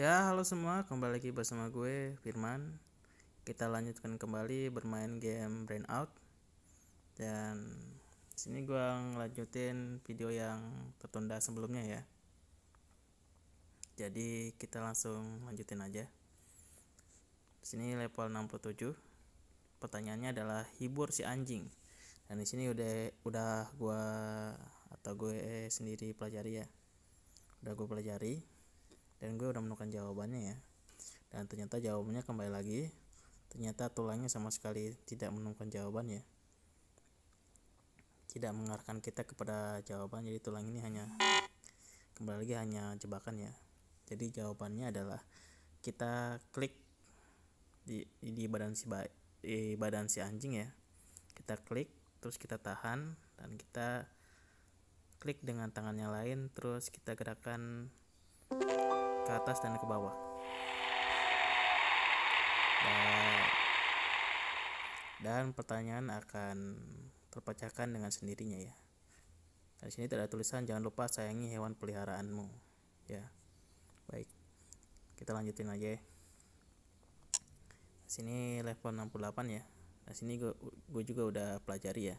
Ya, halo semua, kembali lagi bersama gue Firman. Kita lanjutkan kembali bermain game Brain Out. Dan sini gue ngelanjutin video yang tertunda sebelumnya ya. Jadi kita langsung lanjutin aja. Sini level 67. Pertanyaannya adalah hibur si anjing. Dan di sini udah udah gue atau gue sendiri pelajari ya. Udah gue pelajari dan gue udah menemukan jawabannya ya dan ternyata jawabannya kembali lagi ternyata tulangnya sama sekali tidak menemukan jawabannya tidak mengarahkan kita kepada jawaban jadi tulang ini hanya kembali lagi hanya jebakan ya jadi jawabannya adalah kita klik di, di badan si ba, di badan si anjing ya kita klik terus kita tahan dan kita klik dengan tangannya lain terus kita gerakan ke atas dan ke bawah dan, pertanyaan akan terpecahkan dengan sendirinya ya di sini tidak ada tulisan jangan lupa sayangi hewan peliharaanmu ya baik kita lanjutin aja ya sini level 68 ya. di sini gue juga udah pelajari ya.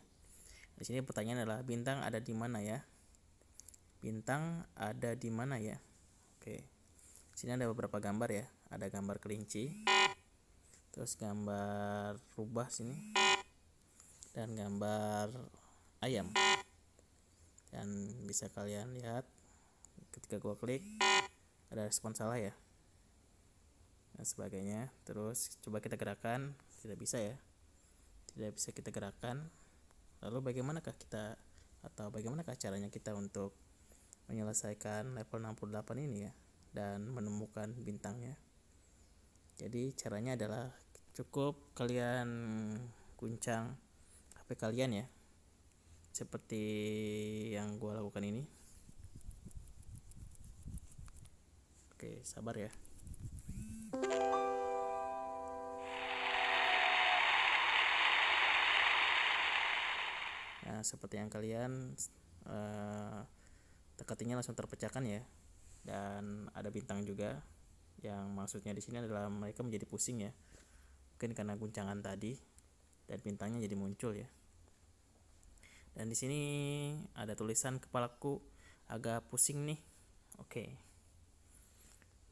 Di sini pertanyaan adalah bintang ada di mana ya? Bintang ada di mana ya? sini ada beberapa gambar ya ada gambar kelinci terus gambar rubah sini dan gambar ayam dan bisa kalian lihat ketika gua klik ada respon salah ya dan sebagainya terus coba kita gerakan tidak bisa ya tidak bisa kita gerakan lalu bagaimanakah kita atau bagaimanakah caranya kita untuk menyelesaikan level 68 ini ya dan menemukan bintangnya. Jadi caranya adalah cukup kalian guncang HP kalian ya. Seperti yang gua lakukan ini. Oke, sabar ya. Nah, seperti yang kalian uh, eh, tekatinya langsung terpecahkan ya dan ada bintang juga yang maksudnya di sini adalah mereka menjadi pusing ya mungkin karena guncangan tadi dan bintangnya jadi muncul ya dan di sini ada tulisan kepalaku agak pusing nih oke okay.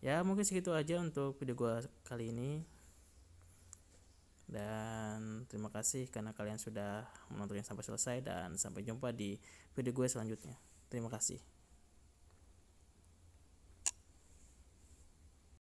ya mungkin segitu aja untuk video gua kali ini dan terima kasih karena kalian sudah menonton sampai selesai dan sampai jumpa di video gue selanjutnya terima kasih